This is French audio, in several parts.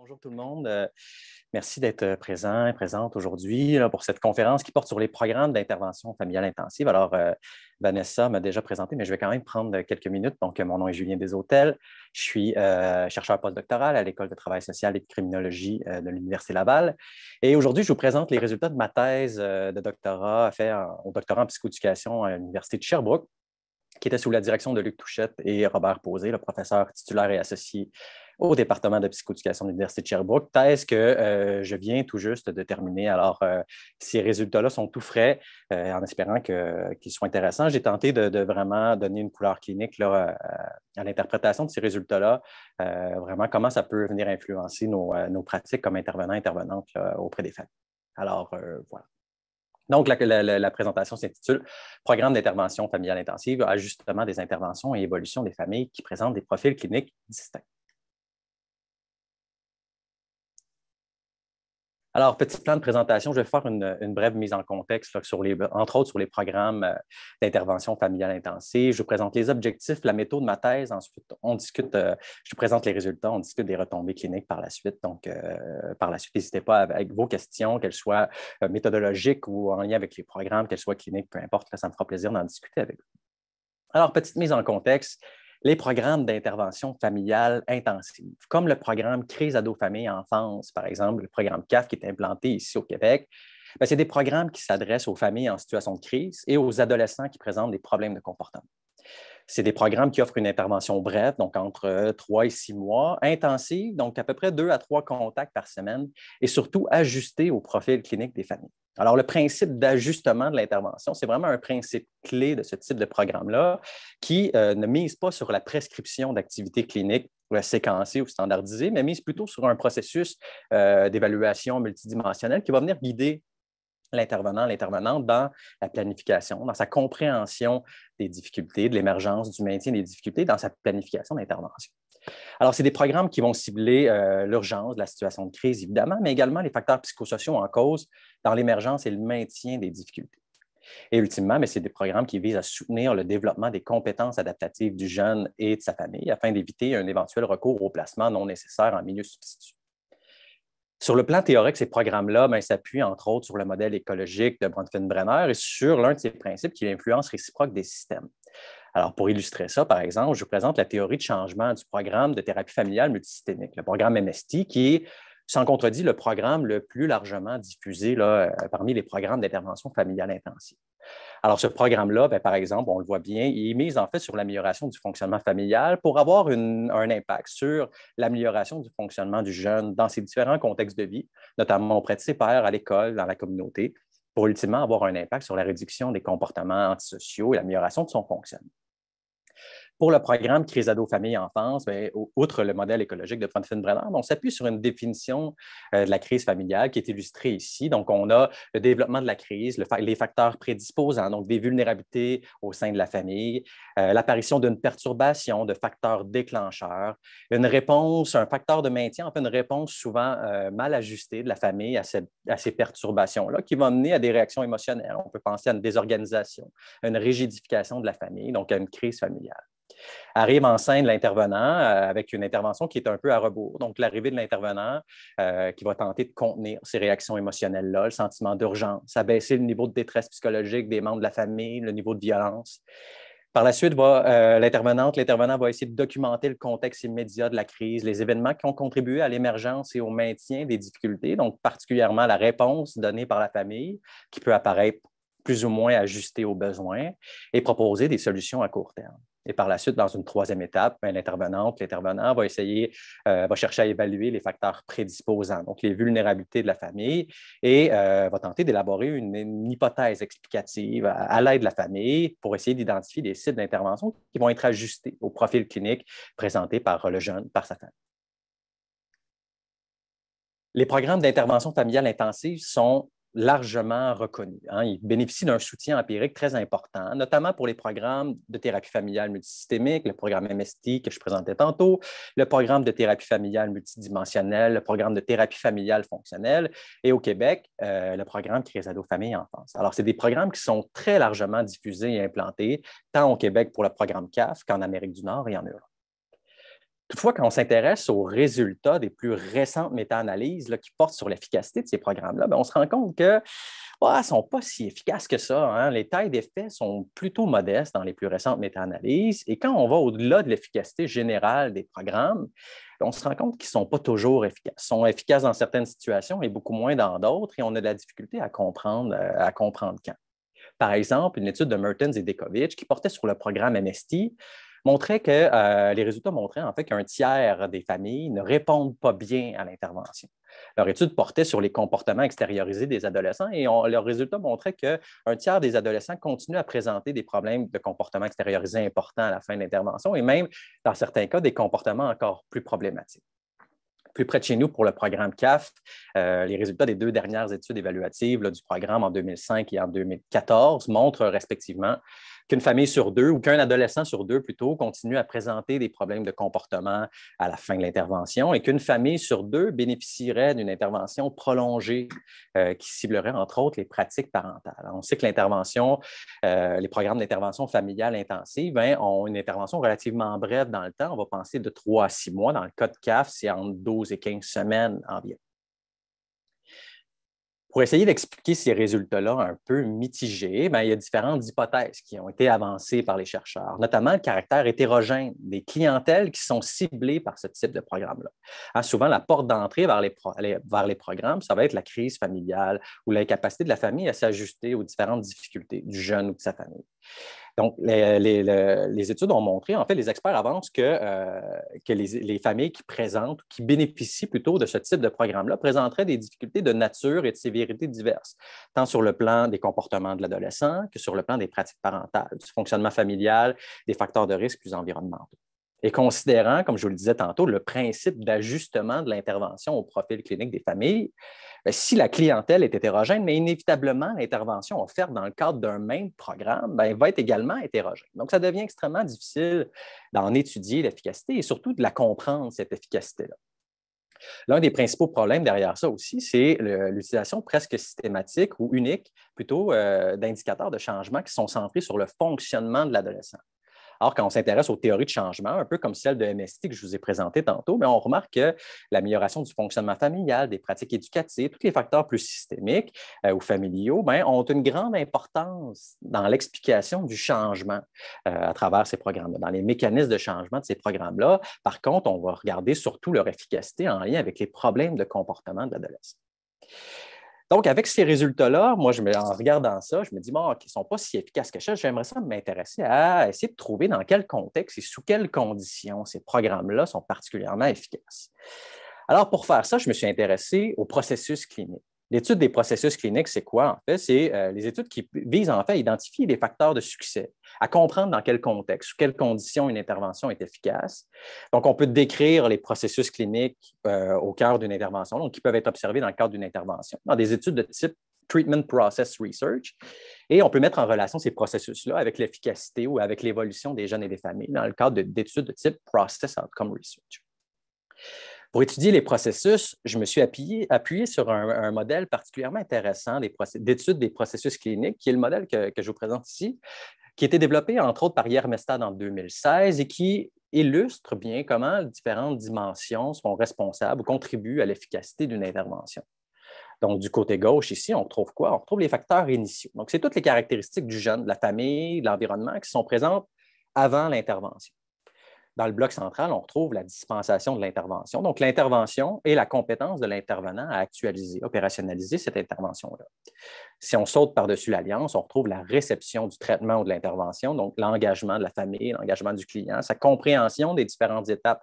Bonjour tout le monde. Euh, merci d'être euh, présent et présente aujourd'hui pour cette conférence qui porte sur les programmes d'intervention familiale intensive. Alors, euh, Vanessa m'a déjà présenté, mais je vais quand même prendre quelques minutes. Donc, mon nom est Julien Deshôtels. Je suis chercheur postdoctoral à l'École de travail social et de criminologie de l'Université Laval. Et aujourd'hui, je vous présente les résultats de ma thèse de doctorat fait au doctorat en psychoéducation à l'Université de Sherbrooke qui était sous la direction de Luc Touchette et Robert Posé, le professeur titulaire et associé au département de psychoéducation de l'Université de Sherbrooke, thèse que euh, je viens tout juste de terminer. Alors, euh, ces résultats-là sont tout frais, euh, en espérant qu'ils soient intéressants. J'ai tenté de, vraiment donner une couleur clinique à, l'interprétation de ces résultats-là, vraiment comment ça peut venir influencer nos, pratiques comme intervenants, intervenantes auprès des familles. Alors, voilà. Donc, la, la présentation s'intitule Programme d'intervention familiale intensive, ajustement des interventions et évolution des familles qui présentent des profils cliniques distincts. Alors, petit plan de présentation, je vais faire une, brève mise en contexte, sur les, entre autres sur les programmes euh, d'intervention familiale intensive. Je vous présente les objectifs, la méthode de ma thèse. Ensuite, on discute, euh, je vous présente les résultats, on discute des retombées cliniques par la suite. Donc, euh, par la suite, n'hésitez pas avec vos questions, qu'elles soient méthodologiques ou en lien avec les programmes, qu'elles soient cliniques, peu importe, ça me fera plaisir d'en discuter avec vous. Alors, petite mise en contexte les programmes d'intervention familiale intensive, comme le programme Crise ado-famille-enfance, par exemple, le programme CAF qui est implanté ici au Québec, ben, c'est des programmes qui s'adressent aux familles en situation de crise et aux adolescents qui présentent des problèmes de comportement. C'est des programmes qui offrent une intervention brève, donc entre euh, trois et six mois, intensive, donc à peu près deux à trois contacts par semaine, et surtout ajusté au profil clinique des familles. Alors, le principe d'ajustement de l'intervention, c'est vraiment un principe clé de ce type de programme-là qui euh, ne mise pas sur la prescription d'activités cliniques euh, séquencées ou standardisées, mais mise plutôt sur un processus d'évaluation multidimensionnelle qui va venir guider l'intervenant, l'intervenante dans la planification, dans sa compréhension des difficultés, de l'émergence, du maintien des difficultés, dans sa planification d'intervention. Alors, c'est des programmes qui vont cibler euh, l'urgence de la situation de crise, évidemment, mais également les facteurs psychosociaux en cause dans l'émergence et le maintien des difficultés. Et ultimement, mais c'est des programmes qui visent à soutenir le développement des compétences adaptatives du jeune et de sa famille afin d'éviter un éventuel recours au placement non nécessaire en milieu substitut. Sur le plan théorique, ces programmes-là ben, s'appuient entre autres sur le modèle écologique de Bronfenbrenner et sur l'un de ses principes qui est l'influence réciproque des systèmes. Alors, pour illustrer ça, par exemple, je vous présente la théorie de changement du programme de thérapie familiale multisystémique, le programme MST, qui est sans contredit le programme le plus largement diffusé euh, parmi les programmes d'intervention familiale intensive. Alors, ce programme-là, ben, par exemple, on le voit bien, il mis en fait sur l'amélioration du fonctionnement familial pour avoir un impact sur l'amélioration du fonctionnement du jeune dans ses différents contextes de vie, notamment auprès de ses pairs, à l'école, dans la communauté, pour ultimement avoir un impact sur la réduction des comportements antisociaux et l'amélioration de son fonctionnement. Pour le programme Crise ado famille enfance, ben, outre le modèle écologique de Brenner, ben, on s'appuie sur une définition euh, de la crise familiale qui est illustrée ici. Donc, on a le développement de la crise, les facteurs prédisposants, donc des vulnérabilités au sein de la famille, euh, l'apparition d'une perturbation, de facteurs déclencheurs, une réponse, un facteur de maintien, enfin une réponse souvent euh, mal ajustée de la famille à, à ces perturbations-là qui va mener à des réactions émotionnelles. On peut penser à une désorganisation, à une rigidification de la famille, donc à une crise familiale. Arrive en scène l'intervenant euh, avec une intervention qui est un peu à rebours. Donc, l'arrivée de l'intervenant euh, qui va tenter de contenir ces réactions émotionnelles-là, le sentiment d'urgence, abaisser le niveau de détresse psychologique des membres de la famille, le niveau de violence. Par la suite, euh, l'intervenante, l'intervenant va essayer de documenter le contexte immédiat de la crise, les événements qui ont contribué à l'émergence et au maintien des difficultés, donc particulièrement la réponse donnée par la famille, qui peut apparaître plus ou moins ajustée aux besoins, et proposer des solutions à court terme. Et par la suite, dans une troisième étape, ben, l'intervenante, l'intervenant va essayer, euh, va chercher à évaluer les facteurs prédisposants, donc les vulnérabilités de la famille, et euh, va tenter d'élaborer une, hypothèse explicative à, l'aide de la famille pour essayer d'identifier des sites d'intervention qui vont être ajustés au profil clinique présenté par le jeune, par sa famille. Les programmes d'intervention familiale intensive sont largement reconnu. Hein. Il bénéficie d'un soutien empirique très important, notamment pour les programmes de thérapie familiale multisystémique, le programme MST que je présentais tantôt, le programme de thérapie familiale multidimensionnelle, le programme de thérapie familiale fonctionnelle et au Québec, euh, le programme Crisado Famille et Enfance. Alors, c'est des programmes qui sont très largement diffusés et implantés, tant au Québec pour le programme CAF qu'en Amérique du Nord et en Europe. Toutefois, quand on s'intéresse aux résultats des plus récentes méta-analyses qui portent sur l'efficacité de ces programmes-là, ben, on se rend compte que ne bah, sont pas si efficaces que ça. Hein. Les tailles d'effet sont plutôt modestes dans les plus récentes méta-analyses. Et quand on va au-delà de l'efficacité générale des programmes, ben, on se rend compte qu'ils ne sont pas toujours efficaces. Ils sont efficaces dans certaines situations et beaucoup moins dans d'autres, et on a de la difficulté à comprendre, euh, à comprendre quand. Par exemple, une étude de Mertens et Dekovic qui portait sur le programme MST montrait que euh, les résultats montraient en fait qu'un tiers des familles ne répondent pas bien à l'intervention. Leur étude portait sur les comportements extériorisés des adolescents et leur leurs résultats montraient qu'un tiers des adolescents continuent à présenter des problèmes de comportement extériorisé importants à la fin de l'intervention et même, dans certains cas, des comportements encore plus problématiques plus près de chez nous pour le programme CAF, euh, les résultats des deux dernières études évaluatives du programme en 2005 et en 2014 montrent respectivement qu'une famille sur deux ou qu'un adolescent sur deux plutôt continue à présenter des problèmes de comportement à la fin de l'intervention et qu'une famille sur deux bénéficierait d'une intervention prolongée euh, qui ciblerait entre autres les pratiques parentales. on sait que l'intervention, euh, les programmes d'intervention familiale intensive hein, ont une intervention relativement brève dans le temps. On va penser de trois à six mois. Dans le cas de CAF, c'est entre 12 et 15 semaines environ. Pour essayer d'expliquer ces résultats-là un peu mitigés, ben, il y a différentes hypothèses qui ont été avancées par les chercheurs, notamment le caractère hétérogène des clientèles qui sont ciblées par ce type de programme-là. Hein, souvent, la porte d'entrée vers vers les, programmes, ça va être la crise familiale ou l'incapacité de la famille à s'ajuster aux différentes difficultés du jeune ou de sa famille. Donc, les, études ont montré, en fait, les experts avancent que, euh, les, les, familles qui présentent, qui bénéficient plutôt de ce type de programme-là, présenteraient des difficultés de nature et de sévérité diverses, tant sur le plan des comportements de l'adolescent que sur le plan des pratiques parentales, du fonctionnement familial, des facteurs de risque plus environnementaux. Et considérant, comme je vous le disais tantôt, le principe d'ajustement de l'intervention au profil clinique des familles, ben, si la clientèle est hétérogène, mais inévitablement, l'intervention offerte dans le cadre d'un même programme ben, va être également hétérogène. Donc, ça devient extrêmement difficile d'en étudier l'efficacité et surtout de la comprendre, cette efficacité-là. L'un des principaux problèmes derrière ça aussi, c'est l'utilisation presque systématique ou unique plutôt euh, d'indicateurs de changement qui sont centrés sur le fonctionnement de l'adolescent. Alors, quand on s'intéresse aux théories de changement, un peu comme celle de MST que je vous ai présentée tantôt, mais on remarque que l'amélioration du fonctionnement familial, des pratiques éducatives, tous les facteurs plus systémiques euh, ou familiaux, ben, ont une grande importance dans l'explication du changement euh, à travers ces programmes-là, dans les mécanismes de changement de ces programmes-là. Par contre, on va regarder surtout leur efficacité en lien avec les problèmes de comportement de l'adolescent. Donc, avec ces résultats-là, moi, je en regardant ça, je me dis, bon, ils ne sont pas si efficaces que ça. J'aimerais ça m'intéresser à essayer de trouver dans quel contexte et sous quelles conditions ces programmes-là sont particulièrement efficaces. Alors, pour faire ça, je me suis intéressé au processus clinique. L'étude des processus cliniques, c'est quoi en fait? C'est euh, les études qui visent en fait à identifier les facteurs de succès, à comprendre dans quel contexte, sous quelles conditions une intervention est efficace. Donc, on peut décrire les processus cliniques euh, au cœur d'une intervention, donc qui peuvent être observés dans le cadre d'une intervention, dans des études de type Treatment Process Research. Et on peut mettre en relation ces processus-là avec l'efficacité ou avec l'évolution des jeunes et des familles dans le cadre d'études de type Process Outcome Research. Pour étudier les processus, je me suis appuyé, sur un, modèle particulièrement intéressant d'étude des, processus cliniques, qui est le modèle que, que je vous présente ici, qui a été développé entre autres par Yermestad en 2016 et qui illustre bien comment différentes dimensions sont responsables ou contribuent à l'efficacité d'une intervention. Donc, du côté gauche, ici, on retrouve quoi? On retrouve les facteurs initiaux. Donc, c'est toutes les caractéristiques du jeune, de la famille, de l'environnement qui sont présentes avant l'intervention. Dans le bloc central, on retrouve la dispensation de l'intervention. Donc, l'intervention et la compétence de l'intervenant à actualiser, opérationnaliser cette intervention-là. Si on saute par-dessus l'alliance, on retrouve la réception du traitement ou de l'intervention, donc l'engagement de la famille, l'engagement du client, sa compréhension des différentes étapes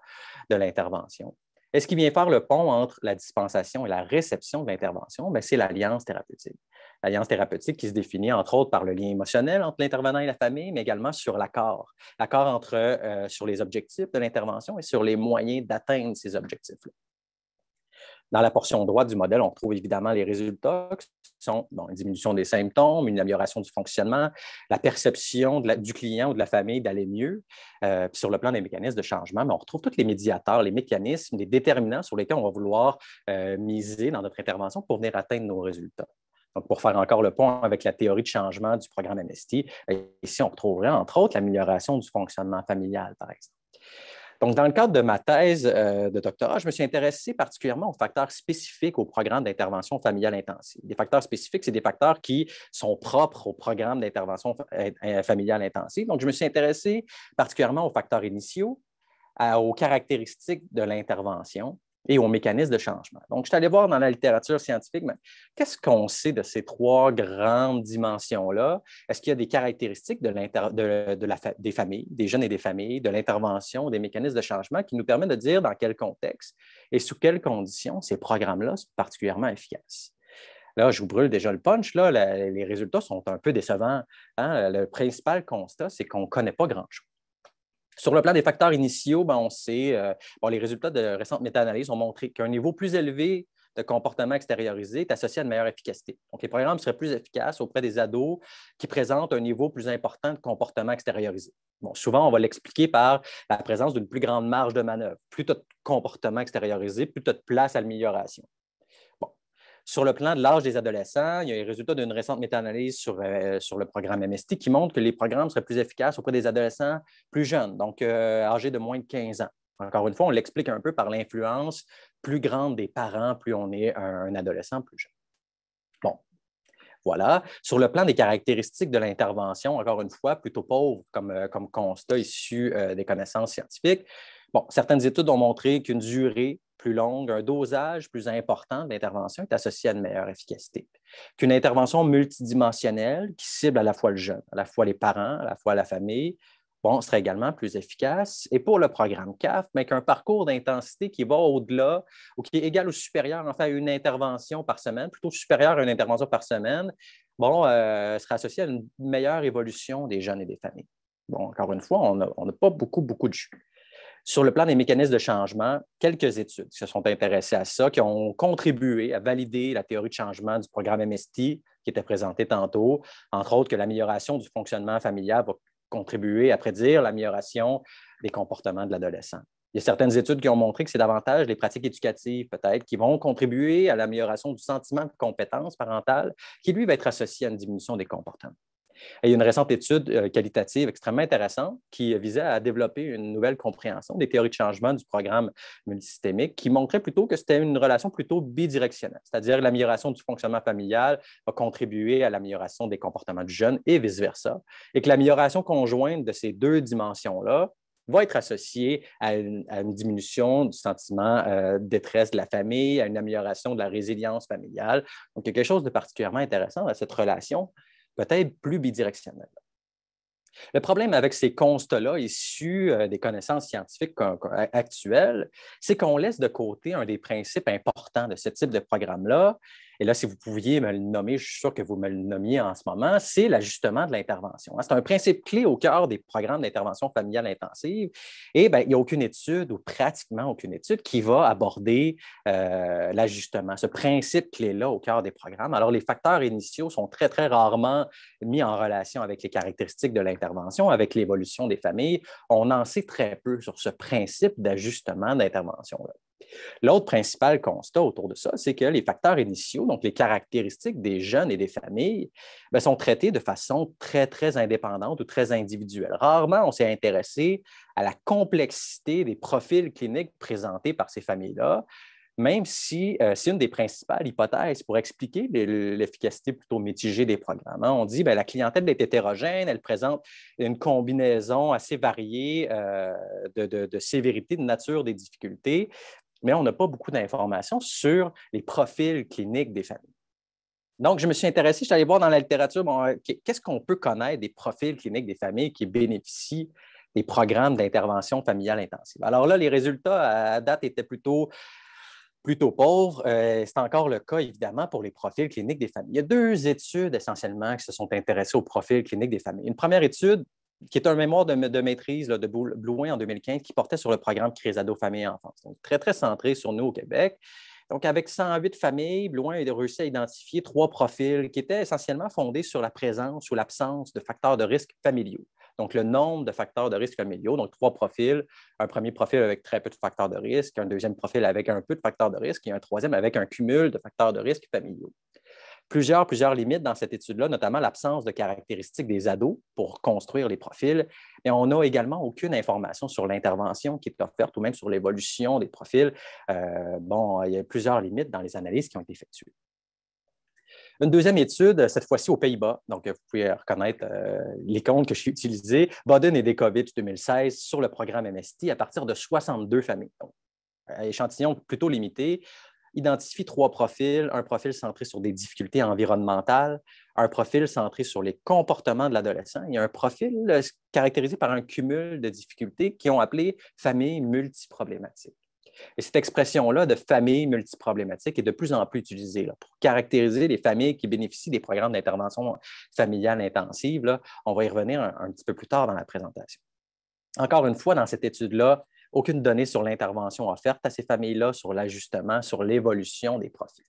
de l'intervention. Et ce qui vient faire le pont entre la dispensation et la réception de l'intervention, ben, c'est l'alliance thérapeutique. Alliance thérapeutique qui se définit entre autres par le lien émotionnel entre l'intervenant et la famille, mais également sur l'accord, l'accord entre euh, sur les objectifs de l'intervention et sur les moyens d'atteindre ces objectifs-là. Dans la portion droite du modèle, on trouve évidemment les résultats qui sont une diminution des symptômes, une amélioration du fonctionnement, la perception du client ou de la famille d'aller mieux. Euh, sur le plan des mécanismes de changement, mais on retrouve tous les médiateurs, les mécanismes, les déterminants sur lesquels on va vouloir euh, miser dans notre intervention pour venir atteindre nos résultats pour faire encore le pont avec la théorie de changement du programme Amnesty, euh, ici, on retrouverait entre autres l'amélioration du fonctionnement familial, par exemple. Donc, dans le cadre de ma thèse euh, de doctorat, je me suis intéressé particulièrement aux facteurs spécifiques au programme d'intervention familiale intensive. Des facteurs spécifiques, c'est des facteurs qui sont propres au programme d'intervention familiale intensive. Donc, je me suis intéressé particulièrement aux facteurs initiaux, euh, aux caractéristiques de l'intervention, et aux mécanismes de changement. Donc, je suis allé voir dans la littérature scientifique, mais qu'est-ce qu'on sait de ces trois grandes dimensions-là? Est-ce qu'il y a des caractéristiques de de la des familles, des jeunes et des familles, de l'intervention, des mécanismes de changement qui nous permettent de dire dans quel contexte et sous quelles conditions ces programmes-là sont particulièrement efficaces? Là, je vous brûle déjà le punch. Là, les résultats sont un peu décevants. Hein? Le principal constat, c'est qu'on ne connaît pas grand-chose. Sur le plan des facteurs initiaux, ben, on sait, euh, les résultats de récentes méta-analyses ont montré qu'un niveau plus élevé de comportement extériorisé est associé à une meilleure efficacité. Donc, les programmes seraient plus efficaces auprès des ados qui présentent un niveau plus important de comportement extériorisé. Bon, souvent, on va l'expliquer par la présence d'une plus grande marge de manœuvre. Plus tu de comportement extériorisé, plus tu de place à l'amélioration. Sur le plan de l'âge des adolescents, il y a les résultats d'une récente méta-analyse sur, euh, sur le programme MST qui montre que les programmes seraient plus efficaces auprès des adolescents plus jeunes, donc euh, âgés de moins de 15 ans. Encore une fois, on l'explique un peu par l'influence plus grande des parents, plus on est un, adolescent plus jeune. Bon, voilà. Sur le plan des caractéristiques de l'intervention, encore une fois, plutôt pauvre comme, euh, comme constat issu des connaissances scientifiques. Bon, certaines études ont montré qu'une durée plus longue, un dosage plus important de l'intervention est associé à une meilleure efficacité qu'une intervention multidimensionnelle qui cible à la fois le jeune, à la fois les parents, à la fois la famille, bon, serait également plus efficace. Et pour le programme CAF, mais qu'un parcours d'intensité qui va au-delà ou qui est égal ou supérieur en une intervention par semaine, plutôt supérieur à une intervention par semaine, bon, euh, associé à une meilleure évolution des jeunes et des familles. Bon, encore une fois, on n'a pas beaucoup, beaucoup de jus. Sur le plan des mécanismes de changement, quelques études se sont intéressées à ça, qui ont contribué à valider la théorie de changement du programme MST qui était présenté tantôt, entre autres que l'amélioration du fonctionnement familial va contribuer à prédire l'amélioration des comportements de l'adolescent. Il y a certaines études qui ont montré que c'est davantage les pratiques éducatives, peut-être, qui vont contribuer à l'amélioration du sentiment de compétence parentale, qui, lui, va être associé à une diminution des comportements il y a une récente étude euh, qualitative extrêmement intéressante qui visait à développer une nouvelle compréhension des théories de changement du programme multisystémique qui montrait plutôt que c'était une relation plutôt bidirectionnelle, c'est-à-dire l'amélioration du fonctionnement familial va contribuer à l'amélioration des comportements du jeune et vice-versa, et que l'amélioration conjointe de ces deux dimensions-là va être associée à une, diminution du sentiment de euh, détresse de la famille, à une amélioration de la résilience familiale. Donc, il y a quelque chose de particulièrement intéressant à cette relation peut-être plus bidirectionnel. Le problème avec ces constats-là issus euh, des connaissances scientifiques actuelles, c'est qu'on laisse de côté un des principes importants de ce type de programme-là, et là, si vous pouviez me le nommer, je suis sûr que vous me le nommiez en ce moment, c'est l'ajustement de l'intervention. Hein. C'est un principe clé au cœur des programmes d'intervention familiale intensive. Et ben, il n'y a aucune étude ou pratiquement aucune étude qui va aborder euh, l'ajustement, ce principe clé-là au cœur des programmes. Alors, les facteurs initiaux sont très, très rarement mis en relation avec les caractéristiques de l'intervention, avec l'évolution des familles. On en sait très peu sur ce principe d'ajustement d'intervention-là. L'autre principal constat autour de ça, c'est que les facteurs initiaux, donc les caractéristiques des jeunes et des familles, ben, sont traités de façon très, très indépendante ou très individuelle. Rarement on s'est intéressé à la complexité des profils cliniques présentés par ces familles-là, même si euh, c'est une des principales hypothèses pour expliquer l'efficacité plutôt mitigée des programmes. Hein. On dit que ben, la clientèle est hétérogène, elle présente une combinaison assez variée euh, de, de, sévérité, de nature des difficultés mais on n'a pas beaucoup d'informations sur les profils cliniques des familles. Donc, je me suis intéressé, je suis allé voir dans la littérature, euh, qu'est-ce qu'on peut connaître des profils cliniques des familles qui bénéficient des programmes d'intervention familiale intensive. Alors là, les résultats à date étaient plutôt, plutôt pauvres. Euh, c'est encore le cas, évidemment, pour les profils cliniques des familles. Il y a deux études essentiellement qui se sont intéressées aux profils cliniques des familles. Une première étude qui est un mémoire de, maîtrise de Blouin en 2015 qui portait sur le programme Crisado famille et enfance. Donc, très, très centré sur nous au Québec. Donc, avec 108 familles, Blouin a réussi à identifier trois profils qui étaient essentiellement fondés sur la présence ou l'absence de facteurs de risque familiaux. Donc, le nombre de facteurs de risque familiaux, donc trois profils. Un premier profil avec très peu de facteurs de risque, un deuxième profil avec un peu de facteurs de risque et un troisième avec un cumul de facteurs de risque familiaux plusieurs, plusieurs limites dans cette étude-là, notamment l'absence de caractéristiques des ados pour construire les profils. Et on n'a également aucune information sur l'intervention qui est offerte ou même sur l'évolution des profils. Euh, bon, il y a plusieurs limites dans les analyses qui ont été effectuées. Une deuxième étude, cette fois-ci aux Pays-Bas. Donc, vous pouvez reconnaître euh, les comptes que j'ai utilisés. Baden et Dekovic 2016 sur le programme MST à partir de 62 familles. Donc, euh, échantillon plutôt limité identifie trois profils, un profil centré sur des difficultés environnementales, un profil centré sur les comportements de l'adolescent et un profil euh, caractérisé par un cumul de difficultés qui ont appelé famille multiproblématique. Et cette expression-là de famille multiproblématique est de plus en plus utilisée pour caractériser les familles qui bénéficient des programmes d'intervention familiale intensive. On va y revenir un, petit peu plus tard dans la présentation. Encore une fois, dans cette étude-là, aucune donnée sur l'intervention offerte à ces familles-là, sur l'ajustement, sur l'évolution des profils.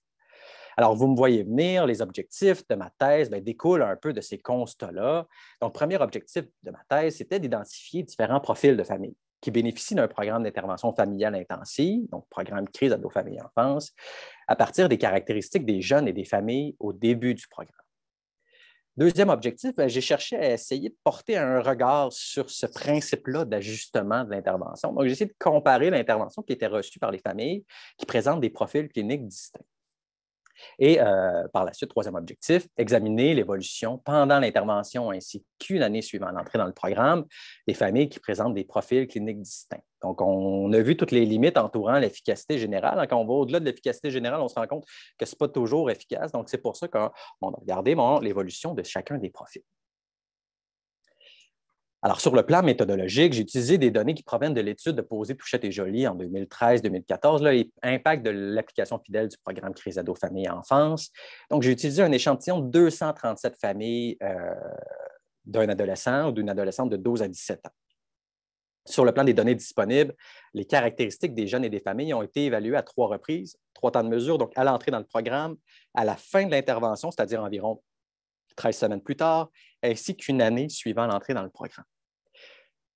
Alors, vous me voyez venir, les objectifs de ma thèse ben, découlent un peu de ces constats-là. Donc, premier objectif de ma thèse, c'était d'identifier différents profils de familles qui bénéficient d'un programme d'intervention familiale intensive, donc programme crise ado famille enfance, à partir des caractéristiques des jeunes et des familles au début du programme. Deuxième objectif, ben, j'ai cherché à essayer de porter un regard sur ce principe-là d'ajustement de l'intervention. Donc, j'ai essayé de comparer l'intervention qui était reçue par les familles qui présentent des profils cliniques distincts. Et euh, par la suite, troisième objectif, examiner l'évolution pendant l'intervention ainsi qu'une année suivant l'entrée dans le programme des familles qui présentent des profils cliniques distincts. Donc, on a vu toutes les limites entourant l'efficacité générale. Quand on va au-delà de l'efficacité générale, on se rend compte que ce n'est pas toujours efficace. Donc, c'est pour ça qu'on a regardé l'évolution de chacun des profils. Alors, sur le plan méthodologique, j'ai utilisé des données qui proviennent de l'étude de Posé, Pouchette et Jolie en 2013-2014, l'impact impact de l'application fidèle du programme Crise Ado Famille et Enfance. Donc, j'ai utilisé un échantillon de 237 familles euh, d'un adolescent ou d'une adolescente de 12 à 17 ans. Sur le plan des données disponibles, les caractéristiques des jeunes et des familles ont été évaluées à trois reprises, trois temps de mesure, donc à l'entrée dans le programme, à la fin de l'intervention, c'est-à-dire environ 13 semaines plus tard, ainsi qu'une année suivant l'entrée dans le programme.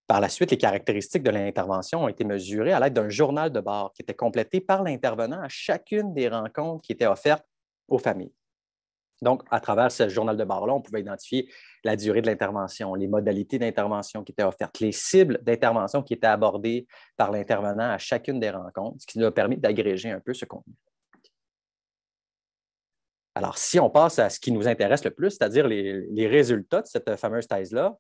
Par la suite, les caractéristiques de l'intervention ont été mesurées à l'aide d'un journal de bord qui était complété par l'intervenant à chacune des rencontres qui étaient offertes aux familles. Donc, à travers ce journal de bord-là, on pouvait identifier la durée de l'intervention, les modalités d'intervention qui étaient offertes, les cibles d'intervention qui étaient abordées par l'intervenant à chacune des rencontres, ce qui nous a permis d'agréger un peu ce contenu. Alors, si on passe à ce qui nous intéresse le plus, c'est-à-dire les, résultats de cette fameuse thèse-là,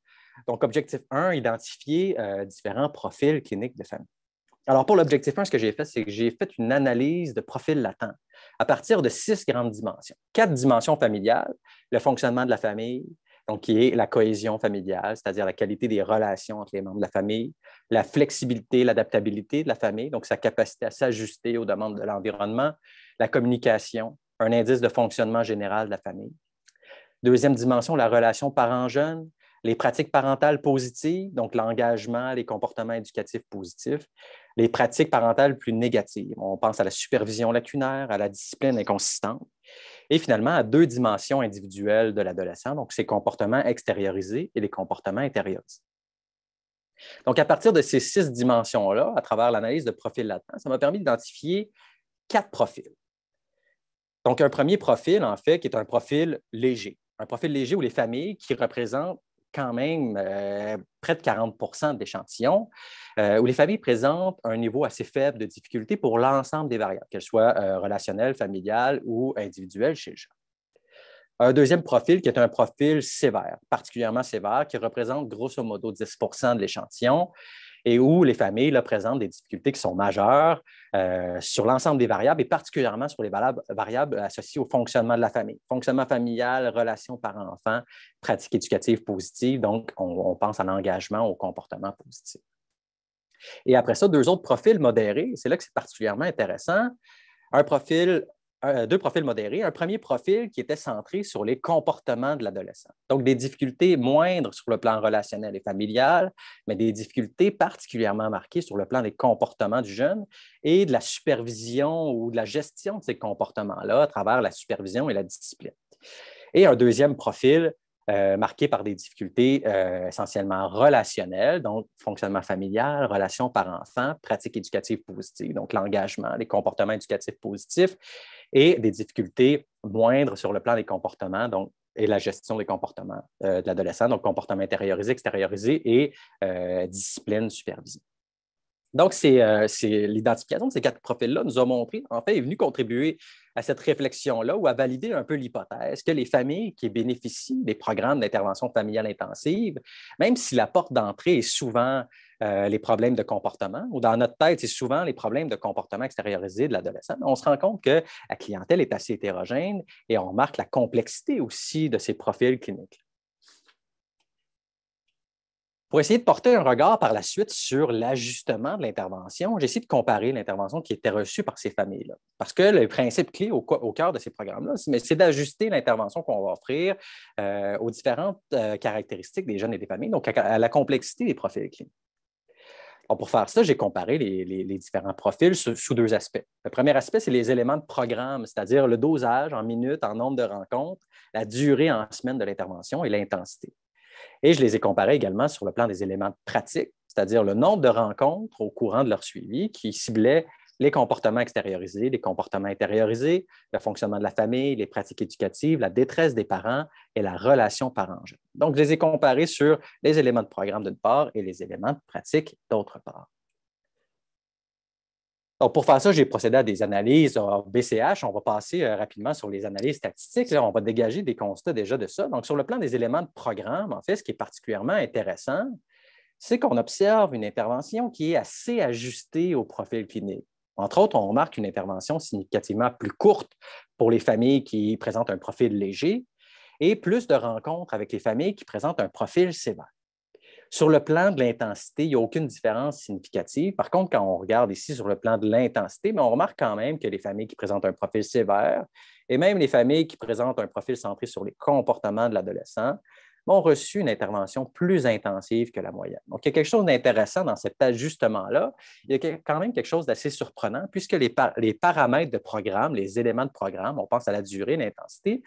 donc, objectif 1, identifier euh, différents profils cliniques de famille. Alors, pour l'objectif 1, ce que j'ai fait, c'est que j'ai fait une analyse de profils latents à partir de six grandes dimensions. Quatre dimensions familiales, le fonctionnement de la famille, donc qui est la cohésion familiale, c'est-à-dire la qualité des relations entre les membres de la famille, la flexibilité, l'adaptabilité de la famille, donc sa capacité à s'ajuster aux demandes de l'environnement, la communication, un indice de fonctionnement général de la famille. Deuxième dimension, la relation parent-jeune, les pratiques parentales positives, donc l'engagement, les comportements éducatifs positifs, les pratiques parentales plus négatives. On pense à la supervision lacunaire, à la discipline inconsistante, et finalement à deux dimensions individuelles de l'adolescent, donc ses comportements extériorisés et les comportements intériorisés. Donc, à partir de ces six dimensions-là, à travers l'analyse de profils latents, ça m'a permis d'identifier quatre profils. Donc, un premier profil, en fait, qui est un profil léger. Un profil léger où les familles qui représentent quand même euh, près de 40 d'échantillons, l'échantillon euh, où les familles présentent un niveau assez faible de difficulté pour l'ensemble des variables, qu'elles soient euh, relationnelles, familiales ou individuelles chez les gens. Un deuxième profil qui est un profil sévère, particulièrement sévère, qui représente grosso modo 10 de l'échantillon et où les familles présentent des difficultés qui sont majeures euh, sur l'ensemble des variables et particulièrement sur les variables associées au fonctionnement de la famille. Fonctionnement familial, relations par enfant, pratiques éducatives positives. Donc, on, on pense à l'engagement, au comportement positif. Et après ça, deux autres profils modérés. C'est là que c'est particulièrement intéressant. Un profil euh, deux profils modérés. Un premier profil qui était centré sur les comportements de l'adolescent. Donc, des difficultés moindres sur le plan relationnel et familial, mais des difficultés particulièrement marquées sur le plan des comportements du jeune et de la supervision ou de la gestion de ces comportements-là à travers la supervision et la discipline. Et un deuxième profil euh, marqué par des difficultés euh, essentiellement relationnelles, donc fonctionnement familial, relations par enfant, pratiques éducatives positives, donc l'engagement, les comportements éducatifs positifs et des difficultés moindres sur le plan des comportements, donc et la gestion des comportements euh, de l'adolescent, donc comportement intériorisé, extériorisé et euh, discipline supervisée. Donc, euh, c'est l'identification de ces quatre profils-là nous a montré, en fait, est venu contribuer à cette réflexion-là ou à valider un peu l'hypothèse que les familles qui bénéficient des programmes d'intervention familiale intensive, même si la porte d'entrée est souvent euh, les problèmes de comportement, ou dans notre tête, c'est souvent les problèmes de comportement extériorisés de l'adolescent, on se rend compte que la clientèle est assez hétérogène et on remarque la complexité aussi de ces profils cliniques. Pour essayer de porter un regard par la suite sur l'ajustement de l'intervention, j'ai essayé de comparer l'intervention qui était reçue par ces familles-là. Parce que le principe clé au, cœur de ces programmes-là, c'est d'ajuster l'intervention qu'on va offrir euh, aux différentes euh, caractéristiques des jeunes et des familles, donc à la complexité des profils cliniques pour faire ça, j'ai comparé les, différents profils sous, deux aspects. Le premier aspect, c'est les éléments de programme, c'est-à-dire le dosage en minutes, en nombre de rencontres, la durée en semaine de l'intervention et l'intensité. Et je les ai comparés également sur le plan des éléments de pratique, c'est-à-dire le nombre de rencontres au courant de leur suivi qui ciblait les comportements extériorisés, les comportements intériorisés, le fonctionnement de la famille, les pratiques éducatives, la détresse des parents et la relation parent enfant Donc, je les ai comparés sur les éléments de programme d'une part et les éléments de pratique d'autre part. Donc, pour faire ça, j'ai procédé à des analyses BCH. On va passer euh, rapidement sur les analyses statistiques. On va dégager des constats déjà de ça. Donc, sur le plan des éléments de programme, en fait, ce qui est particulièrement intéressant, c'est qu'on observe une intervention qui est assez ajustée au profil clinique. Entre autres, on remarque une intervention significativement plus courte pour les familles qui présentent un profil léger et plus de rencontres avec les familles qui présentent un profil sévère. Sur le plan de l'intensité, il n'y a aucune différence significative. Par contre, quand on regarde ici sur le plan de l'intensité, on remarque quand même que les familles qui présentent un profil sévère et même les familles qui présentent un profil centré sur les comportements de l'adolescent ont reçu une intervention plus intensive que la moyenne. Donc, il y a quelque chose d'intéressant dans cet ajustement-là. Il y a quand même quelque chose d'assez surprenant, puisque les, les paramètres de programme, les éléments de programme, on pense à la durée, l'intensité,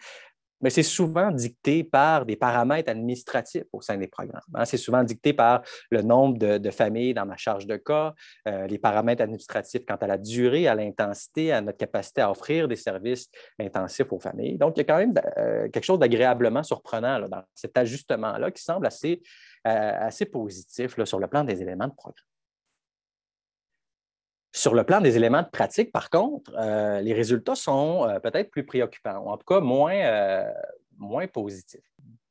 mais c'est souvent dicté par des paramètres administratifs au sein des programmes. Hein. C'est souvent dicté par le nombre de, familles dans ma charge de cas, euh, les paramètres administratifs quant à la durée, à l'intensité, à notre capacité à offrir des services intensifs aux familles. Donc, il y a quand même euh, quelque chose d'agréablement surprenant dans cet ajustement-là qui semble assez, euh, positif sur le plan des éléments de programme. Sur le plan des éléments de pratique, par contre, euh, les résultats sont euh, peut-être plus préoccupants, ou en tout cas euh, moins, positifs.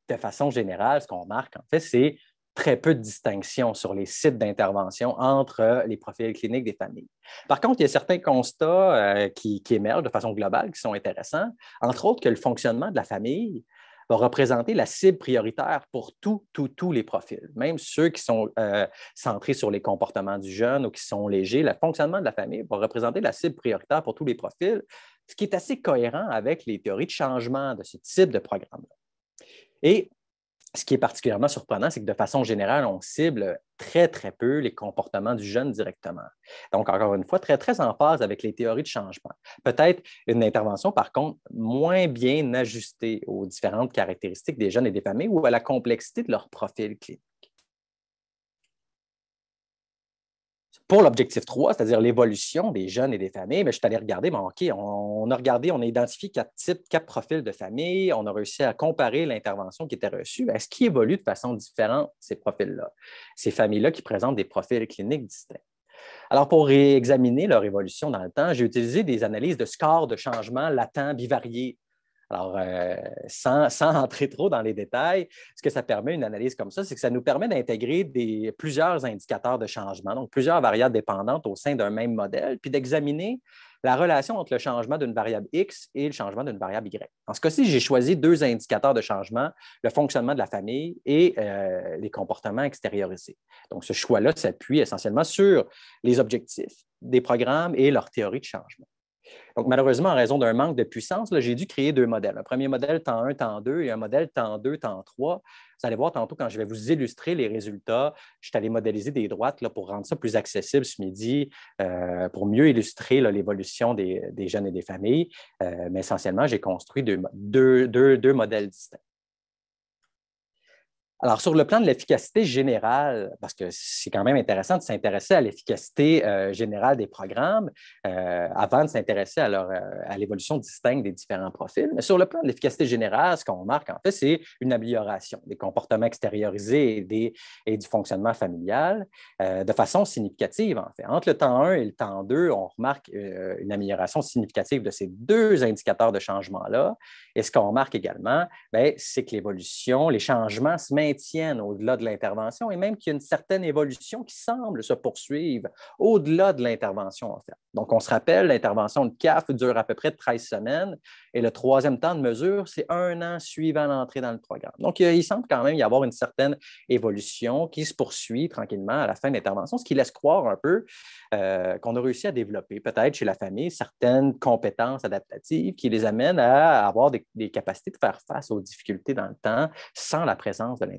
De façon générale, ce qu'on remarque, en fait, c'est très peu de distinctions sur les sites d'intervention entre les profils cliniques des familles. Par contre, il y a certains constats qui, qui, émergent de façon globale qui sont intéressants, entre autres que le fonctionnement de la famille va représenter la cible prioritaire pour tous tout, les profils, même ceux qui sont euh, centrés sur les comportements du jeune ou qui sont légers. Le fonctionnement de la famille va représenter la cible prioritaire pour tous les profils, ce qui est assez cohérent avec les théories de changement de ce type de programme-là. Et ce qui est particulièrement surprenant, c'est que de façon générale, on cible très, très peu les comportements du jeune directement. Donc, encore une fois, très, très en phase avec les théories de changement. Peut-être une intervention, par contre, moins bien ajustée aux différentes caractéristiques des jeunes et des familles ou à la complexité de leur profil clinique. pour l'objectif 3, c'est-à-dire l'évolution des jeunes et des familles, mais ben, je suis allé regarder, bon, OK, on, a regardé, on a identifié quatre types, quatre profils de familles, on a réussi à comparer l'intervention qui était reçue. Est-ce qui évolue de façon différente, ces profils-là, ces familles-là qui présentent des profils cliniques distincts? Alors, pour réexaminer leur évolution dans le temps, j'ai utilisé des analyses de scores de changement latents bivariés alors, euh, sans, entrer trop dans les détails, ce que ça permet, une analyse comme ça, c'est que ça nous permet d'intégrer plusieurs indicateurs de changement, donc plusieurs variables dépendantes au sein d'un même modèle, puis d'examiner la relation entre le changement d'une variable X et le changement d'une variable Y. En ce cas-ci, j'ai choisi deux indicateurs de changement, le fonctionnement de la famille et euh, les comportements extériorisés. Donc, ce choix-là s'appuie essentiellement sur les objectifs des programmes et leur théorie de changement. Donc, malheureusement, en raison d'un manque de puissance, j'ai dû créer deux modèles. Un premier modèle temps 1, temps 2 et un modèle temps 2, temps 3. Vous allez voir tantôt quand je vais vous illustrer les résultats. Je suis allé modéliser des droites là, pour rendre ça plus accessible ce midi, euh, pour mieux illustrer l'évolution des, jeunes et des familles. Euh, mais essentiellement, j'ai construit deux modèles distincts. Alors, sur le plan de l'efficacité générale, parce que c'est quand même intéressant de s'intéresser à l'efficacité euh, générale des programmes euh, avant de s'intéresser à, leur, euh, à l'évolution distincte des différents profils, mais sur le plan de l'efficacité générale, ce qu'on remarque en fait, c'est une amélioration des comportements extériorisés et, des, et du fonctionnement familial de façon significative. En fait, entre le temps 1 et le temps 2, on remarque une amélioration significative de ces deux indicateurs de changement-là. Et ce qu'on remarque également, ben, c'est que l'évolution, les changements se mettent au-delà de l'intervention et même qu'il y a une certaine évolution qui semble se poursuivre au-delà de l'intervention, Donc, on se rappelle, l'intervention de CAF dure à peu près 13 semaines et le troisième temps de mesure, c'est un an suivant l'entrée dans le programme. Donc, il semble quand même y avoir une certaine évolution qui se poursuit tranquillement à la fin de l'intervention, ce qui laisse croire un peu euh, qu'on a réussi à développer peut-être chez la famille certaines compétences adaptatives qui les amènent à avoir des, des capacités de faire face aux difficultés dans le temps sans la présence de l'intervention.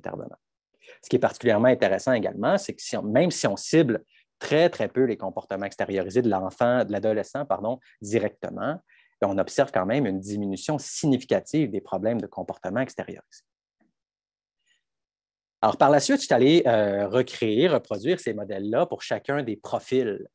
Ce qui est particulièrement intéressant également, c'est que même si on cible très, très peu les comportements extériorisés de l'enfant, de l'adolescent, pardon, directement, on observe quand même une diminution significative des problèmes de comportement extériorisé. Alors, par la suite, je suis allé euh, recréer, reproduire ces modèles-là pour chacun des profils.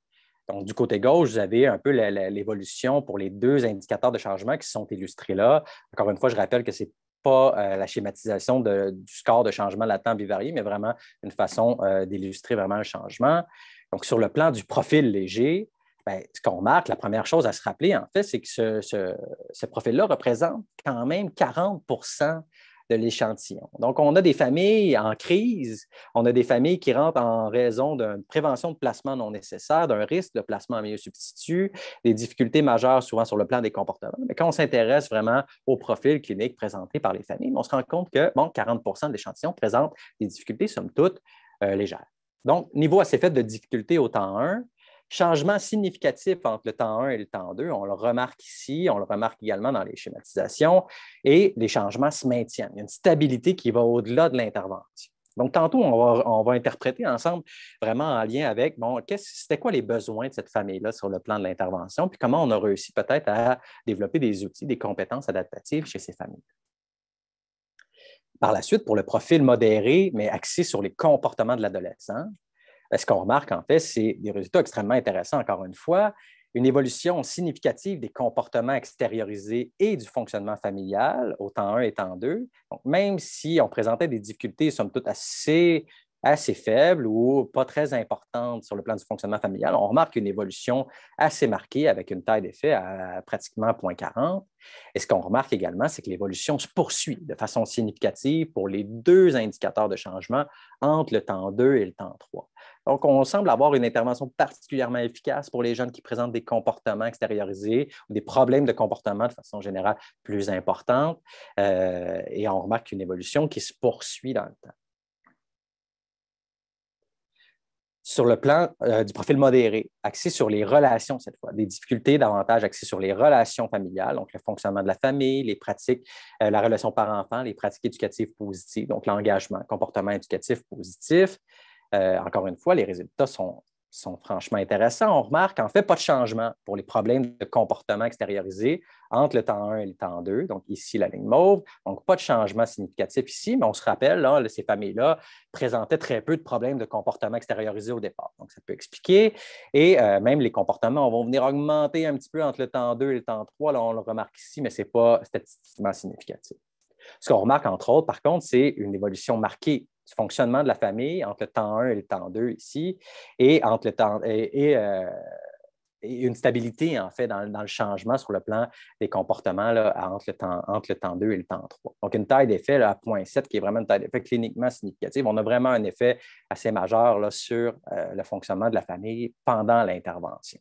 Donc, du côté gauche, vous avez un peu l'évolution pour les deux indicateurs de changement qui sont illustrés là. Encore une fois, je rappelle que c'est pas euh, la schématisation du score de changement latent bivarié, mais vraiment une façon euh, d'illustrer vraiment un changement. Donc, sur le plan du profil léger, ben, ce qu'on remarque, la première chose à se rappeler, en fait, c'est que ce, ce profil-là représente quand même 40 l'échantillon. Donc, on a des familles en crise, on a des familles qui rentrent en raison d'une prévention de placement non nécessaire, d'un risque de placement en milieu substitut, des difficultés majeures souvent sur le plan des comportements. Mais quand on s'intéresse vraiment au profil clinique présenté par les familles, on se rend compte que bon, 40 de l'échantillon présente des difficultés, somme toute, euh, légères. Donc, niveau assez fait de difficultés au temps 1, Changement significatif entre le temps 1 et le temps 2, on le remarque ici, on le remarque également dans les schématisations, et les changements se maintiennent. Il y a une stabilité qui va au-delà de l'intervention. Donc, tantôt, on va, interpréter ensemble vraiment en lien avec, bon, c'était quoi les besoins de cette famille-là sur le plan de l'intervention, puis comment on a réussi peut-être à développer des outils, des compétences adaptatives chez ces familles. Par la suite, pour le profil modéré, mais axé sur les comportements de l'adolescent, ben, ce qu'on remarque, en fait, c'est des résultats extrêmement intéressants, encore une fois, une évolution significative des comportements extériorisés et du fonctionnement familial, au temps 1 et temps 2. Donc, même si on présentait des difficultés, somme toute, assez faibles ou pas très importantes sur le plan du fonctionnement familial, on remarque une évolution assez marquée avec une taille d'effet à pratiquement 0,40. Et ce qu'on remarque également, c'est que l'évolution se poursuit de façon significative pour les deux indicateurs de changement entre le temps 2 et le temps 3. Donc, on semble avoir une intervention particulièrement efficace pour les jeunes qui présentent des comportements extériorisés ou des problèmes de comportement de façon générale plus importante. Euh, et on remarque une évolution qui se poursuit dans le temps. sur le plan euh, du profil modéré, axé sur les relations cette fois, des difficultés davantage axées sur les relations familiales, donc le fonctionnement de la famille, les pratiques, euh, la relation par enfant, les pratiques éducatives positives, donc l'engagement, comportement éducatif positif, euh, encore une fois, les résultats sont, franchement intéressants. On remarque en fait pas de changement pour les problèmes de comportement extériorisé entre le temps 1 et le temps 2, donc ici la ligne mauve. Donc pas de changement significatif ici, mais on se rappelle, là, ces familles-là présentaient très peu de problèmes de comportement extériorisé au départ. Donc ça peut expliquer. Et euh, même les comportements vont venir augmenter un petit peu entre le temps 2 et le temps 3. Là, on le remarque ici, mais ce n'est pas statistiquement significatif. Ce qu'on remarque, entre autres, par contre, c'est une évolution marquée du fonctionnement de la famille entre le temps 1 et le temps 2 ici, et entre le temps et, euh, une stabilité en fait dans, le changement sur le plan des comportements entre, le temps, 2 et le temps 3. Donc une taille d'effet à 0.7 qui est vraiment une taille d'effet cliniquement significative. On a vraiment un effet assez majeur sur euh, le fonctionnement de la famille pendant l'intervention.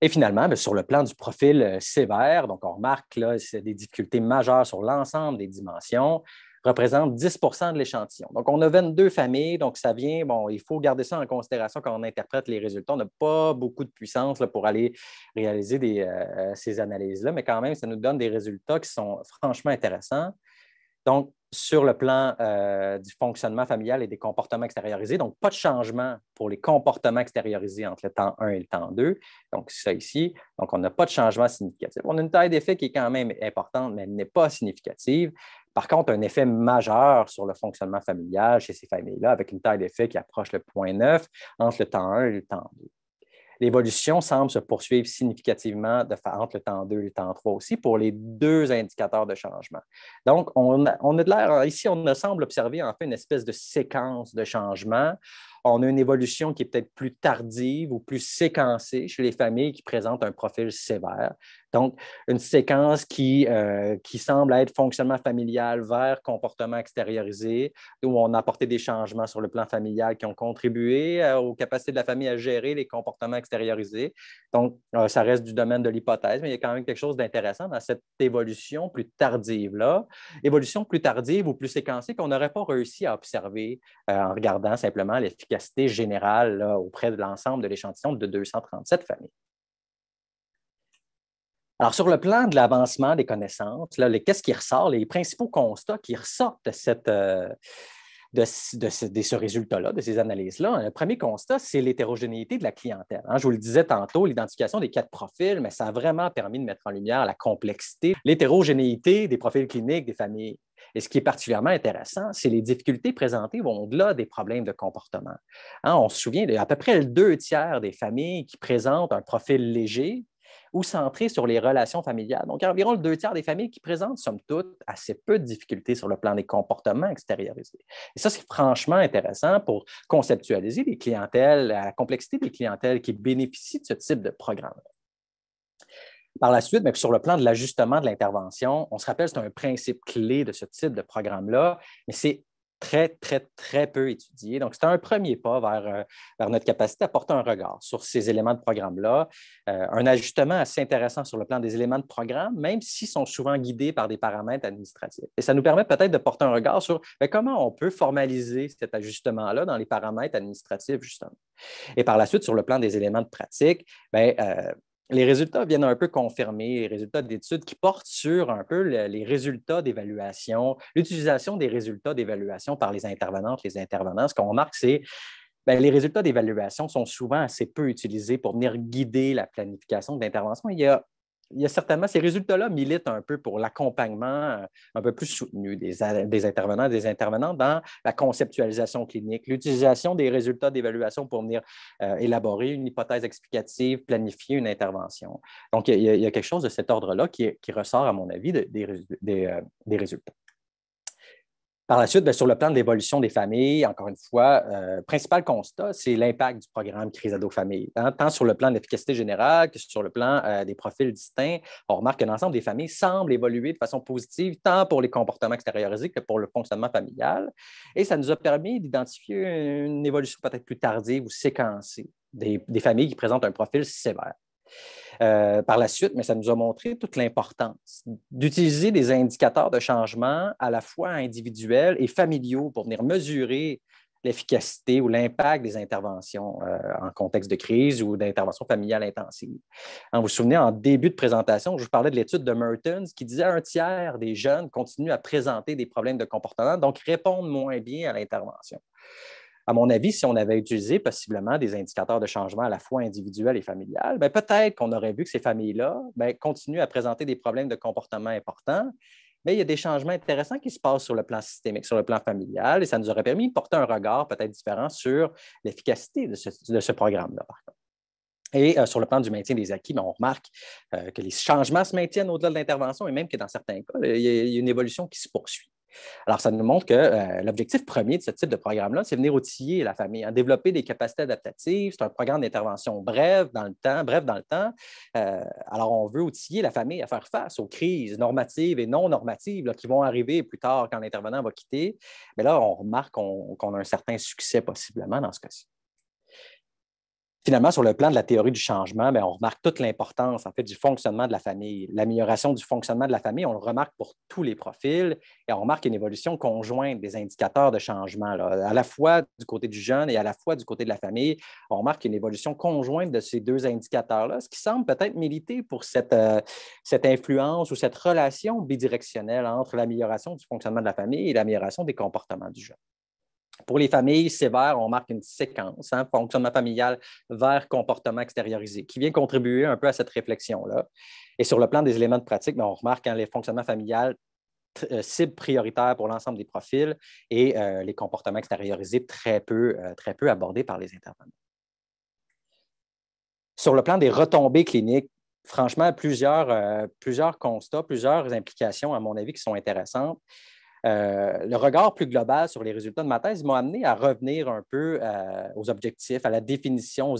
Et finalement, ben, sur le plan du profil euh, sévère, donc on remarque là, des difficultés majeures sur l'ensemble des dimensions, représente 10 de l'échantillon. Donc, on a 22 familles, donc ça vient, bon, il faut garder ça en considération quand on interprète les résultats. On n'a pas beaucoup de puissance là, pour aller réaliser euh, ces analyses-là, mais quand même, ça nous donne des résultats qui sont franchement intéressants. Donc, sur le plan euh, du fonctionnement familial et des comportements extériorisés, donc pas de changement pour les comportements extériorisés entre le temps 1 et le temps 2. Donc, ça ici, donc on n'a pas de changement significatif. On a une taille d'effet qui est quand même importante, mais elle n'est pas significative. Par contre, un effet majeur sur le fonctionnement familial chez ces familles-là, avec une taille d'effet qui approche le point 9 entre le temps 1 et le temps 2. L'évolution semble se poursuivre significativement de, entre le temps 2 et le temps 3 aussi pour les deux indicateurs de changement. Donc, on a, de l'air, ici, on semble observer en fait une espèce de séquence de changement. On a une évolution qui est peut-être plus tardive ou plus séquencée chez les familles qui présentent un profil sévère, donc, une séquence euh, qui, semble être fonctionnement familial vers comportement extériorisé, où on a apporté des changements sur le plan familial qui ont contribué euh, aux capacités de la famille à gérer les comportements extériorisés. Donc, euh, ça reste du domaine de l'hypothèse, mais il y a quand même quelque chose d'intéressant dans cette évolution plus tardive-là, évolution plus tardive ou plus séquencée qu'on n'aurait pas réussi à observer en regardant simplement l'efficacité générale auprès de l'ensemble de l'échantillon de 237 familles. Alors, sur le plan de l'avancement des connaissances, qu'est-ce qui ressort, les principaux constats qui ressortent de, cette, euh, ce, résultat-là, de ces analyses-là? Hein, le premier constat, c'est l'hétérogénéité de la clientèle. Hein. je vous le disais tantôt, l'identification des quatre profils, mais ça a vraiment permis de mettre en lumière la complexité, l'hétérogénéité des profils cliniques des familles. Et ce qui est particulièrement intéressant, c'est les difficultés présentées au-delà des problèmes de comportement. Hein. on se souvient d'à peu près deux tiers des familles qui présentent un profil léger ou centré sur les relations familiales. Donc, il y a environ le deux tiers des familles qui présentent, somme toute, assez peu de difficultés sur le plan des comportements extériorisés. Et ça, c'est franchement intéressant pour conceptualiser les clientèles, la complexité des clientèles qui bénéficient de ce type de programme. Par la suite, mais sur le plan de l'ajustement de l'intervention, on se rappelle, que c'est un principe clé de ce type de programme-là, mais c'est très, très, très peu étudié. Donc, c'est un premier pas euh, vers, notre capacité à porter un regard sur ces éléments de programme-là. Euh, un ajustement assez intéressant sur le plan des éléments de programme, même s'ils sont souvent guidés par des paramètres administratifs. Et ça nous permet peut-être de porter un regard sur ben, comment on peut formaliser cet ajustement-là dans les paramètres administratifs, justement. Et par la suite, sur le plan des éléments de pratique, bien, euh, les résultats viennent un peu confirmer les résultats d'études qui portent sur un peu les résultats d'évaluation, l'utilisation des résultats d'évaluation par les intervenantes, les intervenants. Ce qu'on remarque, c'est que ben, les résultats d'évaluation sont souvent assez peu utilisés pour venir guider la planification d'intervention. Il y a il y a certainement ces résultats-là militent un peu pour l'accompagnement euh, un peu plus soutenu des, intervenants des intervenants dans la conceptualisation clinique, l'utilisation des résultats d'évaluation pour venir euh, élaborer une hypothèse explicative, planifier une intervention. Donc, il y a, quelque chose de cet ordre-là qui, ressort, à mon avis, euh, des résultats. Par la suite, ben, sur le plan de l'évolution des familles, encore une fois, le euh, principal constat, c'est l'impact du programme Crise Ado-Famille, hein, tant sur le plan d'efficacité générale que sur le plan euh, des profils distincts. On remarque que l'ensemble des familles semble évoluer de façon positive, tant pour les comportements extériorisés que pour le fonctionnement familial. Et ça nous a permis d'identifier une évolution peut-être plus tardive ou séquencée des familles qui présentent un profil sévère. Euh, par la suite, mais ça nous a montré toute l'importance d'utiliser des indicateurs de changement à la fois individuels et familiaux pour venir mesurer l'efficacité ou l'impact des interventions euh, en contexte de crise ou d'intervention familiale intensive. vous vous souvenez, en début de présentation, je vous parlais de l'étude de Mertens qui disait un tiers des jeunes continuent à présenter des problèmes de comportement, donc répondent moins bien à l'intervention à mon avis, si on avait utilisé possiblement des indicateurs de changement à la fois individuels et familial, ben, peut-être qu'on aurait vu que ces familles-là ben, continuent à présenter des problèmes de comportement importants, mais il y a des changements intéressants qui se passent sur le plan systémique, sur le plan familial, et ça nous aurait permis de porter un regard peut-être différent sur l'efficacité de ce, programme-là, Et euh, sur le plan du maintien des acquis, ben, on remarque euh, que les changements se maintiennent au-delà de l'intervention et même que dans certains cas, il y a une évolution qui se poursuit. Alors, ça nous montre que euh, l'objectif premier de ce type de programme-là, c'est venir outiller la famille, en hein, développer des capacités adaptatives. C'est un programme d'intervention bref dans le temps, bref dans le temps. Euh, alors, on veut outiller la famille à faire face aux crises normatives et non normatives qui vont arriver plus tard quand l'intervenant va quitter. Mais là, on remarque qu'on a un certain succès possiblement dans ce cas-ci finalement, sur le plan de la théorie du changement, ben, on remarque toute l'importance en fait, du fonctionnement de la famille, l'amélioration du fonctionnement de la famille, on le remarque pour tous les profils et on remarque une évolution conjointe des indicateurs de changement, à la fois du côté du jeune et à la fois du côté de la famille. On remarque une évolution conjointe de ces deux indicateurs-là, ce qui semble peut-être militer pour cette euh, influence ou cette relation bidirectionnelle entre l'amélioration du fonctionnement de la famille et l'amélioration des comportements du jeune. Pour les familles sévères, on marque une séquence, hein, fonctionnement familial vers comportement extériorisé, qui vient contribuer un peu à cette réflexion-là. Et sur le plan des éléments de pratique, ben, on remarque hein, les fonctionnements familial euh, cibles prioritaires pour l'ensemble des profils et euh, les comportements extériorisés euh, très peu, abordés par les intervenants. Sur le plan des retombées cliniques, franchement, plusieurs, plusieurs constats, plusieurs implications, à mon avis, qui sont intéressantes. Euh, le regard plus global sur les résultats de ma thèse m'a amené à revenir un peu euh, aux objectifs, à la définition, aux,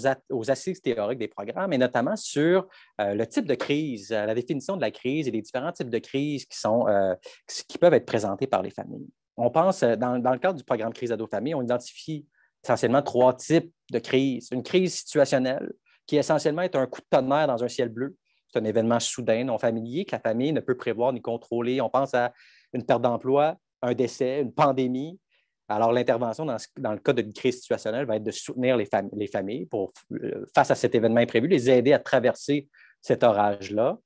théoriques des programmes, et notamment sur euh, le type de crise, la définition de la crise et les différents types de crises qui, peuvent être présentés par les familles. On pense, dans, le cadre du programme Crise Ado-Famille, on identifie essentiellement trois types de crises. Une crise situationnelle, qui essentiellement est un coup de tonnerre dans un ciel bleu. C'est un événement soudain, non familier, que la famille ne peut prévoir ni contrôler. On pense à une perte d'emploi, un décès, une pandémie. Alors, l'intervention dans, le cas d'une crise situationnelle va être de soutenir les, les familles pour, euh, face à cet événement imprévu, les aider à traverser cet orage-là.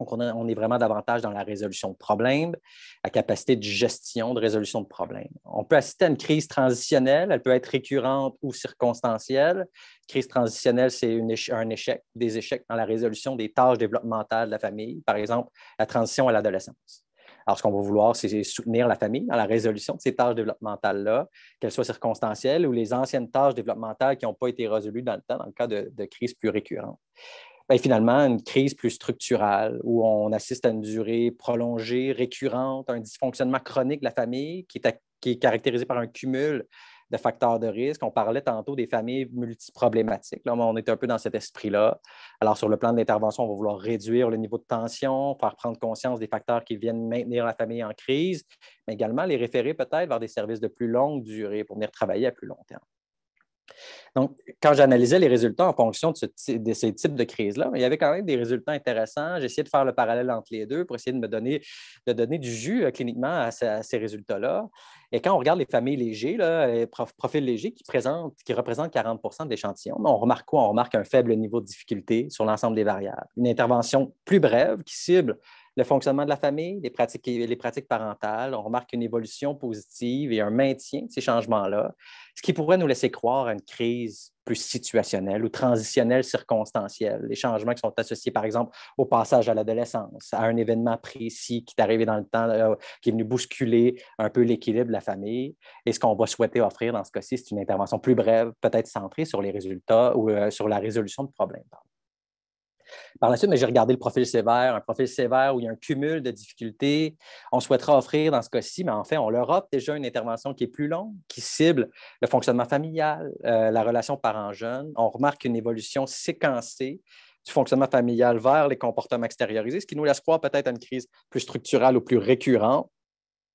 Donc, on, est vraiment davantage dans la résolution de problèmes, la capacité de gestion, de résolution de problèmes. On peut assister à une crise transitionnelle, elle peut être récurrente ou circonstancielle. Crise transitionnelle, c'est un échec, des échecs dans la résolution des tâches développementales de la famille, par exemple, la transition à l'adolescence. Alors, ce qu'on va vouloir, c'est soutenir la famille dans la résolution de ces tâches développementales-là, qu'elles soient circonstancielles ou les anciennes tâches développementales qui n'ont pas été résolues dans le temps, dans le cas de, crise plus récurrentes. Et ben, finalement, une crise plus structurelle où on assiste à une durée prolongée, récurrente, un dysfonctionnement chronique de la famille qui est, qui est caractérisé par un cumul de facteurs de risque. On parlait tantôt des familles multiproblématiques. on est un peu dans cet esprit-là. Alors, sur le plan de l'intervention, on va vouloir réduire le niveau de tension, faire prendre conscience des facteurs qui viennent maintenir la famille en crise, mais également les référer peut-être vers des services de plus longue durée pour venir travailler à plus long terme. Donc, quand j'analysais les résultats en fonction de, ce, ces types de crises-là, il y avait quand même des résultats intéressants. J'essayais de faire le parallèle entre les deux pour essayer de me donner, de donner du jus euh, cliniquement à, ces résultats-là. Et quand on regarde les familles légers, les profils légers qui, présentent, qui représentent 40 d'échantillons, on remarque quoi? On remarque un faible niveau de difficulté sur l'ensemble des variables, une intervention plus brève qui cible le fonctionnement de la famille, les pratiques, les pratiques parentales. On remarque une évolution positive et un maintien de ces changements-là, ce qui pourrait nous laisser croire à une crise plus situationnelle ou transitionnelle circonstancielle. Les changements qui sont associés, par exemple, au passage à l'adolescence, à un événement précis qui est arrivé dans le temps, euh, qui est venu bousculer un peu l'équilibre de la famille. Et ce qu'on va souhaiter offrir dans ce cas-ci, c'est une intervention plus brève, peut-être centrée sur les résultats ou euh, sur la résolution de problèmes. Par la suite, j'ai regardé le profil sévère, un profil sévère où il y a un cumul de difficultés. On souhaitera offrir dans ce cas-ci, mais en fait, on leur offre déjà une intervention qui est plus longue, qui cible le fonctionnement familial, euh, la relation parent-jeune. On remarque une évolution séquencée du fonctionnement familial vers les comportements extériorisés, ce qui nous laisse croire peut-être à une crise plus structurelle ou plus récurrente.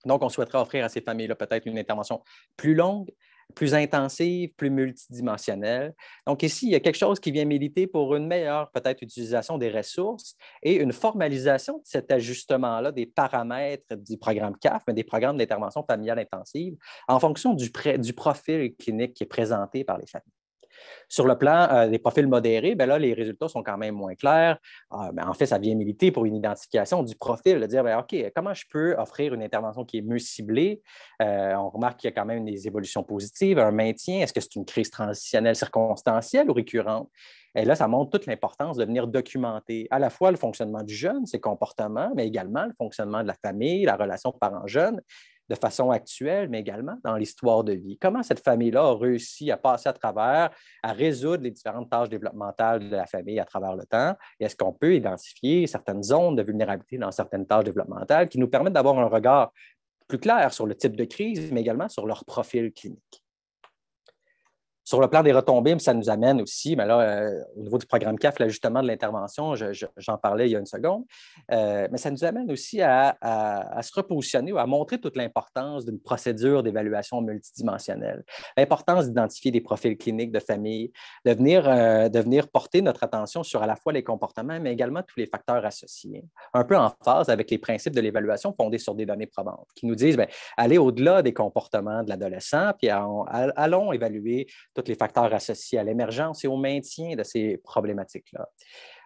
Donc, on souhaiterait offrir à ces familles-là peut-être une intervention plus longue, plus intensive, plus multidimensionnelle. Donc ici, il y a quelque chose qui vient militer pour une meilleure peut-être utilisation des ressources et une formalisation de cet ajustement-là des paramètres du programme CAF, mais des programmes d'intervention familiale intensive, en fonction du, du profil clinique qui est présenté par les familles. Sur le plan euh, des profils modérés, ben là, les résultats sont quand même moins clairs. Euh, ben, en fait, ça vient militer pour une identification du profil, de dire, ben, OK, comment je peux offrir une intervention qui est mieux ciblée? Euh, on remarque qu'il y a quand même des évolutions positives, un maintien. Est-ce que c'est une crise transitionnelle circonstancielle ou récurrente? Et là, ça montre toute l'importance de venir documenter à la fois le fonctionnement du jeune, ses comportements, mais également le fonctionnement de la famille, la relation parent-jeune, de façon actuelle, mais également dans l'histoire de vie. Comment cette famille-là a réussi à passer à travers, à résoudre les différentes tâches développementales de la famille à travers le temps? Et est-ce qu'on peut identifier certaines zones de vulnérabilité dans certaines tâches développementales qui nous permettent d'avoir un regard plus clair sur le type de crise, mais également sur leur profil clinique? Sur le plan des retombées, ça nous amène aussi, mais ben là, euh, au niveau du programme CAF, l'ajustement de l'intervention, j'en parlais il y a une seconde, euh, mais ça nous amène aussi à, se repositionner ou à montrer toute l'importance d'une procédure d'évaluation multidimensionnelle, l'importance d'identifier des profils cliniques de famille, euh, de venir, porter notre attention sur à la fois les comportements, mais également tous les facteurs associés, un peu en phase avec les principes de l'évaluation fondés sur des données probantes, qui nous disent, ben, aller au-delà des comportements de l'adolescent, puis allons évaluer tous les facteurs associés à l'émergence et au maintien de ces problématiques-là.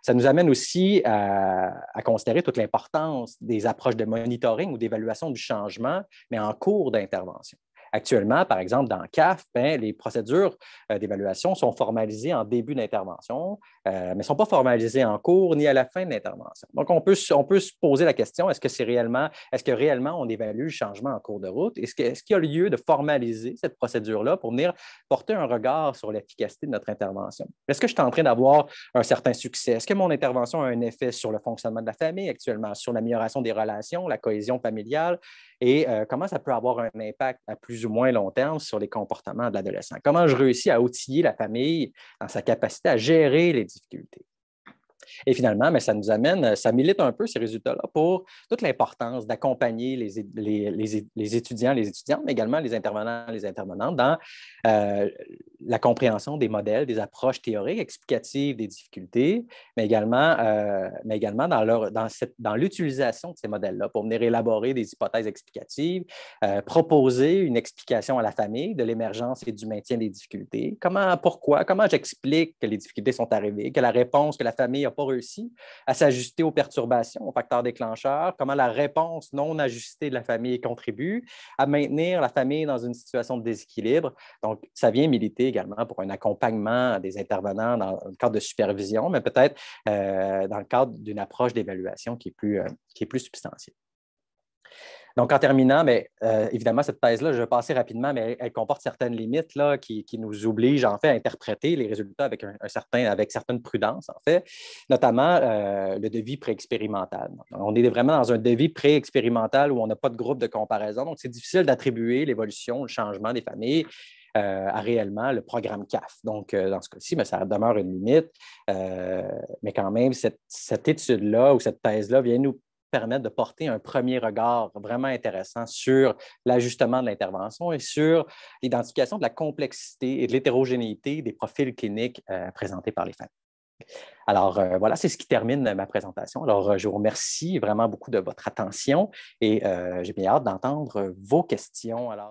Ça nous amène aussi à, considérer toute l'importance des approches de monitoring ou d'évaluation du changement, mais en cours d'intervention. Actuellement, par exemple, dans CAF, ben, les procédures euh, d'évaluation sont formalisées en début d'intervention euh, mais ne sont pas formalisés en cours ni à la fin de l'intervention. Donc, on peut, on peut se poser la question, est-ce que c'est réellement, est-ce que réellement on évalue le changement en cours de route? Est-ce, qu'il est qu'il y a lieu de formaliser cette procédure-là pour venir porter un regard sur l'efficacité de notre intervention? Est-ce que je suis en train d'avoir un certain succès? Est-ce que mon intervention a un effet sur le fonctionnement de la famille actuellement, sur l'amélioration des relations, la cohésion familiale? Et euh, comment ça peut avoir un impact à plus ou moins long terme sur les comportements de l'adolescent? Comment je réussis à outiller la famille dans sa capacité à gérer les difficultés. Et finalement, mais ça nous amène, euh, ça milite un peu ces résultats-là pour toute l'importance d'accompagner les, les, les, étudiants, les étudiantes, mais également les intervenants, les intervenantes dans euh, la compréhension des modèles, des approches théoriques, explicatives des difficultés, mais également, euh, mais également dans, leur, dans, dans l'utilisation de ces modèles-là pour venir élaborer des hypothèses explicatives, proposer une explication à la famille de l'émergence et du maintien des difficultés. Comment, pourquoi, comment j'explique que les difficultés sont arrivées, que la réponse que la famille a réussi à s'ajuster aux perturbations, aux facteurs déclencheurs, comment la réponse non ajustée de la famille contribue à maintenir la famille dans une situation de déséquilibre. Donc, ça vient militer également pour un accompagnement des intervenants dans le cadre de supervision, mais peut-être euh, dans le cadre d'une approche d'évaluation qui, euh, qui est plus substantielle. Donc, en terminant, mais, ben, euh, évidemment, cette thèse-là, je vais passer rapidement, mais elle, comporte certaines limites là, qui, nous obligent en fait à interpréter les résultats avec, un, certain, avec certaine prudence, en fait, notamment euh, le devis pré-expérimental. On est vraiment dans un devis pré-expérimental où on n'a pas de groupe de comparaison, donc c'est difficile d'attribuer l'évolution, le changement des familles euh, à réellement le programme CAF. Donc, dans ce cas-ci, mais ben, ça demeure une limite. mais quand même, cette, cette étude-là ou cette thèse-là vient nous permettre de porter un premier regard vraiment intéressant sur l'ajustement de l'intervention et sur l'identification de la complexité et de l'hétérogénéité des profils cliniques euh, présentés par les femmes. Alors euh, voilà, c'est ce qui termine ma présentation. Alors euh, je vous remercie vraiment beaucoup de votre attention et j'ai bien hâte d'entendre vos questions. Alors